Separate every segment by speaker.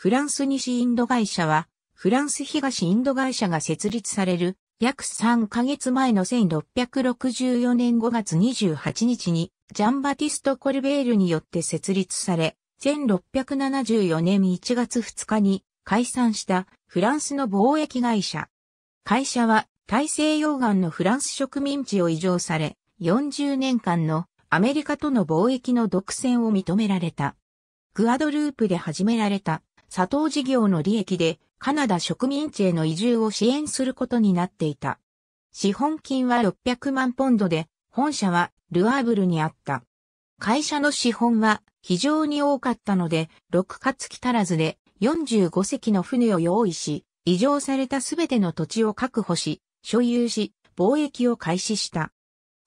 Speaker 1: フランス西インド会社は、フランス東インド会社が設立される約3ヶ月前の1664年5月28日にジャンバティスト・コルベールによって設立され、1674年1月2日に解散したフランスの貿易会社。会社は大西洋岸のフランス植民地を移譲され、40年間のアメリカとの貿易の独占を認められた。グアドループで始められた砂糖事業の利益でカナダ植民地への移住を支援することになっていた。資本金は600万ポンドで、本社はルアーブルにあった。会社の資本は非常に多かったので、6か月足らずで45隻の船を用意し、移譲されたすべての土地を確保し、所有し、貿易を開始した。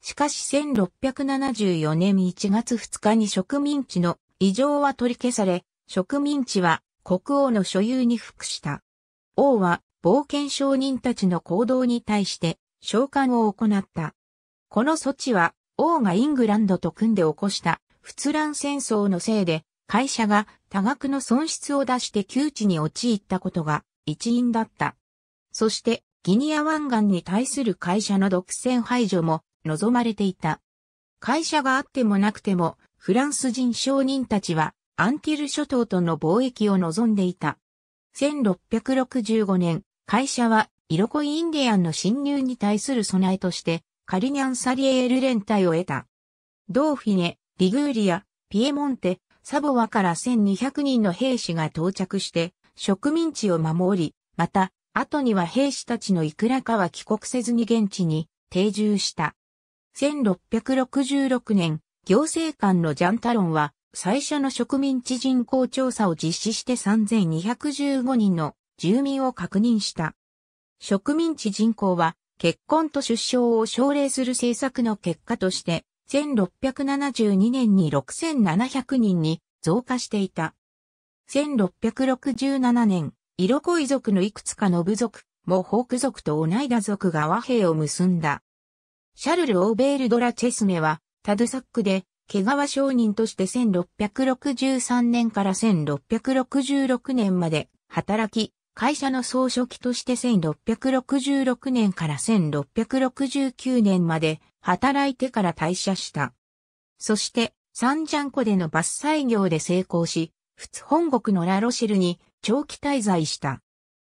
Speaker 1: しかし1674年1月2日に植民地の移常は取り消され、植民地は国王の所有に服した。王は冒険商人たちの行動に対して召喚を行った。この措置は王がイングランドと組んで起こした仏乱戦争のせいで会社が多額の損失を出して窮地に陥ったことが一因だった。そしてギニア湾岸に対する会社の独占排除も望まれていた。会社があってもなくてもフランス人商人たちはアンティル諸島との貿易を望んでいた。1665年、会社は、イロコイインディアンの侵入に対する備えとして、カリニャンサリエール連隊を得た。ドーフィネ、リグーリア、ピエモンテ、サボワから1200人の兵士が到着して、植民地を守り、また、後には兵士たちのいくらかは帰国せずに現地に定住した。1666年、行政官のジャンタロンは、最初の植民地人口調査を実施して3215人の住民を確認した。植民地人口は結婚と出生を奨励する政策の結果として、1672年に6700人に増加していた。1667年、色恋族のいくつかの部族、もホーク族とオナイダ族が和平を結んだ。シャルル・オーベール・ドラ・チェスメは、タドゥサックで、毛川商人として1663年から1666年まで働き、会社の総書記として1666年から1669年まで働いてから退社した。そして、サンジャンコでの伐採業で成功し、仏本国のラロシルに長期滞在した。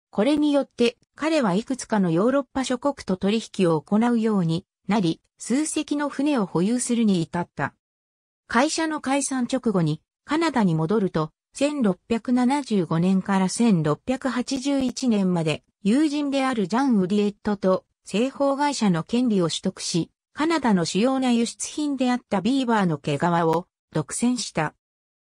Speaker 1: これによって彼はいくつかのヨーロッパ諸国と取引を行うようになり、数隻の船を保有するに至った。会社の解散直後にカナダに戻ると、1675年から1681年まで友人であるジャン・ウリエットと製法会社の権利を取得し、カナダの主要な輸出品であったビーバーの毛皮を独占した。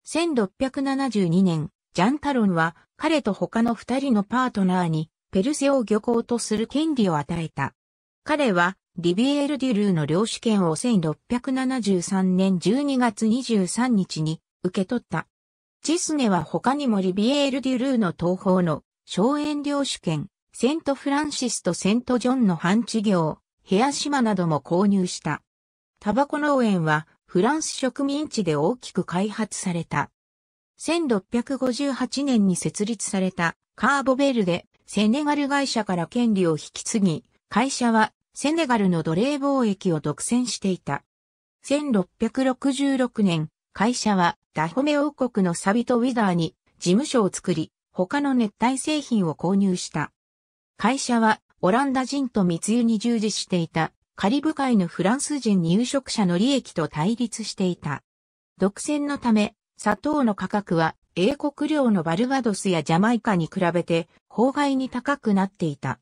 Speaker 1: 1672年、ジャン・タロンは彼と他の二人のパートナーにペルセオ漁港とする権利を与えた。彼はリビエール・デュルーの領主権を1673年12月23日に受け取った。チスネは他にもリビエール・デュルーの東方の荘園領主権、セント・フランシスとセント・ジョンの半地業、ヘア島なども購入した。タバコ農園はフランス植民地で大きく開発された。1658年に設立されたカーボベルでセネガル会社から権利を引き継ぎ、会社はセネガルの奴隷貿易を独占していた。1666年、会社はダホメ王国のサビトウィザーに事務所を作り、他の熱帯製品を購入した。会社はオランダ人と密輸に従事していたカリブ海のフランス人入植者の利益と対立していた。独占のため、砂糖の価格は英国領のバルバドスやジャマイカに比べて法外に高くなっていた。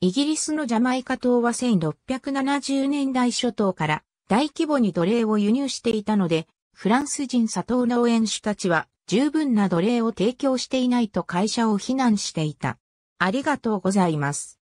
Speaker 1: イギリスのジャマイカ島は1670年代初頭から大規模に奴隷を輸入していたので、フランス人佐藤農園主たちは十分な奴隷を提供していないと会社を非難していた。ありがとうございます。